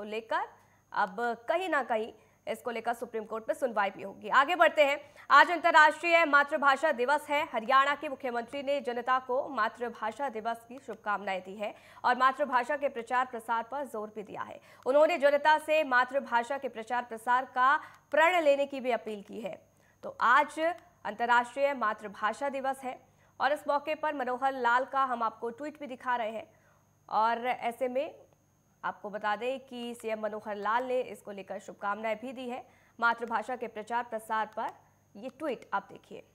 को लेकर अब कहीं ना कहीं इसको लेकर सुप्रीम कोर्ट में सुनवाई भी होगी आगे बढ़ते हैं आज अंतर्राष्ट्रीय मातृभाषा दिवस है हरियाणा के मुख्यमंत्री ने जनता को मातृभाषा दिवस की शुभकामनाएं दी है और मातृभाषा के प्रचार प्रसार पर जोर भी दिया है उन्होंने जनता से मातृभाषा के प्रचार प्रसार का प्रण लेने की भी अपील की है तो आज अंतर्राष्ट्रीय मातृभाषा दिवस है और इस मौके पर मनोहर लाल का हम आपको ट्वीट भी दिखा रहे हैं और ऐसे में आपको बता दें कि सीएम मनोहर लाल ने इसको लेकर शुभकामनाएं भी दी है मातृभाषा के प्रचार प्रसार पर ये ट्वीट आप देखिए